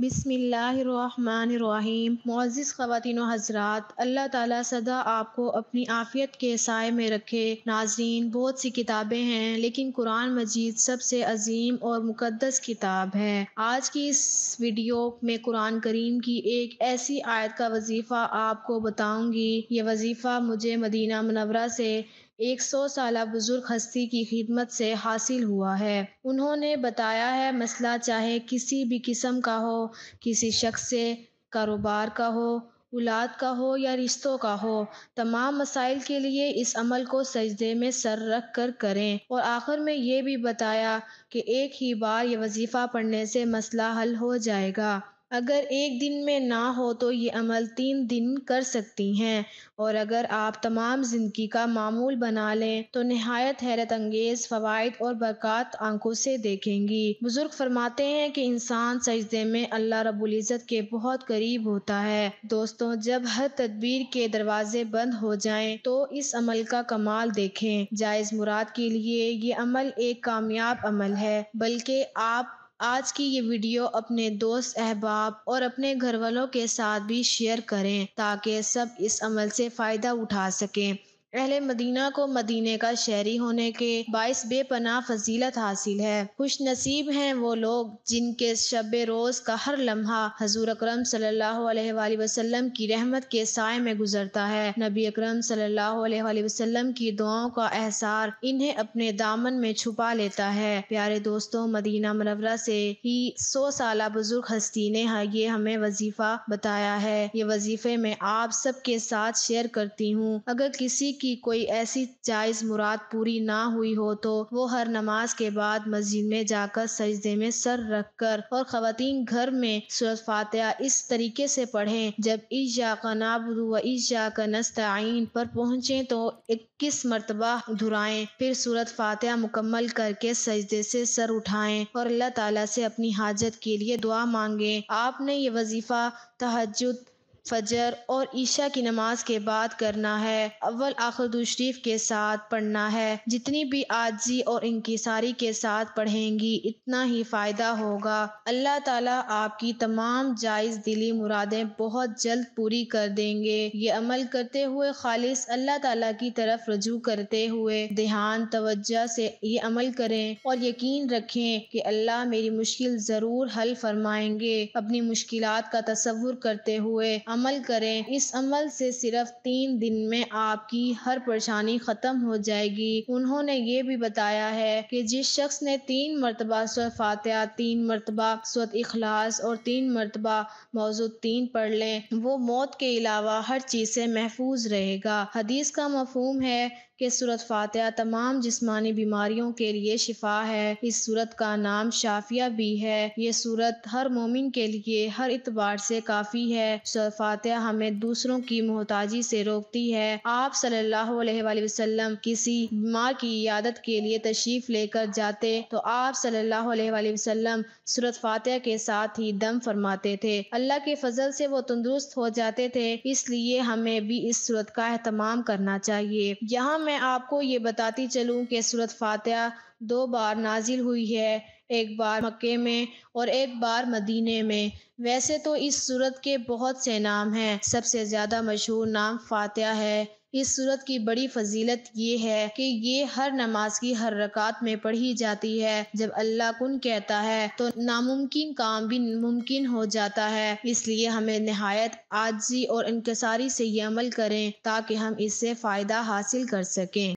बिसमीम मोज़ ख़वान हज़रात अल्लाह ताला सदा आपको अपनी आफ़ियत के साय में रखे नाजरीन बहुत सी किताबें हैं लेकिन कुरान मजीद सबसे अजीम और मुकदस किताब है आज की इस वीडियो में कुरान करीम की एक ऐसी आयत का वजीफ़ा आपको बताऊंगी ये वजीफ़ा मुझे मदीना मनवरा से एक सौ साल बुजुर्ग हस्ती की खिदमत से हासिल हुआ है उन्होंने बताया है मसला चाहे किसी भी किस्म का हो किसी शख्स से कारोबार का हो औलाद का हो या रिश्तों का हो तमाम मसाइल के लिए इस अमल को सजदे में सर रख कर करें और आखिर में ये भी बताया कि एक ही बार ये वजीफ़ा पढ़ने से मसला हल हो जाएगा अगर एक दिन में ना हो तो ये अमल तीन दिन कर सकती हैं और अगर आप तमाम ज़िंदगी का मामूल बना लें तो नहायत हैरत अंगेज़ फ़वाद और बरक़ात आंखों से देखेंगी बुज़ुर्ग फरमाते हैं कि इंसान सजदे में अल्लाह रबुल्ज़त के बहुत करीब होता है दोस्तों जब हर तदबीर के दरवाजे बंद हो जाए तो इस अमल का कमाल देखें जायज़ मुराद के लिए ये अमल एक कामयाब अमल है बल्कि आप आज की ये वीडियो अपने दोस्त अहबाब और अपने घर वालों के साथ भी शेयर करें ताकि सब इस अमल से फ़ायदा उठा सकें अहल मदीना को मदीने का शहरी होने के बायस बेपना फजीलत हासिल है खुश नसीब हैं वो लोग जिनके शब रोज का हर लम्हा हजूर अक्रम वसल्लम की रहमत के साय में गुजरता है नबी अक्रम सल्लाम की दुआओं का एहसार इन्हें अपने दामन में छुपा लेता है प्यारे दोस्तों मदीना मनवरा से ही सौ साल बुजुर्ग हस्ती ने ये हमें वजीफा बताया है ये वजीफे में आप सबके साथ शेयर करती हूँ अगर किसी की कोई ऐसी जायज़ मुराद पूरी ना हुई हो तो वो हर नमाज के बाद मस्जिद में जाकर सजदे में सर रख कर और ख़वातीन घर में सूरत फातह इस तरीके से पढ़ें जब ईशा का नाबरू व ईशा का नस्तीन पर पहुँचे तो इक्कीस मरतबा धुराएँ फिर सूरत फातह मुकम्मल करके सजदे से सर उठाए और अल्लाह ताला से अपनी हाजत के लिए दुआ मांगे आपने ये वजीफ़ा तहजद फजर और ईशा की नमाज के बाद करना है अव्वल आखिर के साथ पढ़ना है जितनी भी आजी और इंकसारी के साथ पढ़ेंगी इतना ही फ़ायदा होगा अल्लाह ताला आपकी तमाम जायज़ दिली मुरादें बहुत जल्द पूरी कर देंगे ये अमल करते हुए खालिश अल्लाह ताला की तरफ रजू करते हुए ध्यान तवज्जा से ये अमल करें और यकीन रखें कि अल्लाह मेरी मुश्किल ज़रूर हल फरमाएंगे अपनी मुश्किल का तस्वुर करते हुए अमल करें इस अमल से सिर्फ तीन दिन में आपकी हर परेशानी ख़त्म हो जाएगी उन्होंने ये भी बताया है कि जिस शख्स ने तीन मरतबा सूरह फातह तीन मरतबा स्वत अखलास और तीन मरतबा मौजूद तीन पढ़ लें वो मौत के अलावा हर चीज़ से महफूज रहेगा हदीस का मफहम है कि सूरत फातह तमाम जिस्मानी बीमारियों के लिए शिफा है इस सूरत का नाम शाफिया भी है ये सूरत हर मोमिन के लिए हर इतबार से काफ़ी है सूरत फातह हमें दूसरों की मोहताजी से रोकती है आप सल्लल्लाहु अलैहि वसल्लम किसी माँ की इयादत के लिए तशरीफ़ लेकर जाते तो आप सल्लल्लाहु अलैहि वसल्लम सूरत फातह के साथ ही दम फरमाते थे अल्लाह के फजल से वो तंदुरुस्त हो जाते थे इसलिए हमें भी इस सूरत का अहतमाम करना चाहिए यहाँ मैं आपको ये बताती चलूँ की सूरत फातह दो बार नाजिल हुई है एक बार मक्के में और एक बार मदीने में वैसे तो इस सूरत के बहुत से नाम हैं सबसे ज़्यादा मशहूर नाम फातिहा है इस सूरत की बड़ी फजीलत ये है कि ये हर नमाज की हर रकात में पढ़ी जाती है जब अल्लाह कुन कहता है तो नामुमकिन काम भी मुमकिन हो जाता है इसलिए हमें नहायत आजी और इनकसारी से ये अमल करें ताकि हम इससे फ़ायदा हासिल कर सकें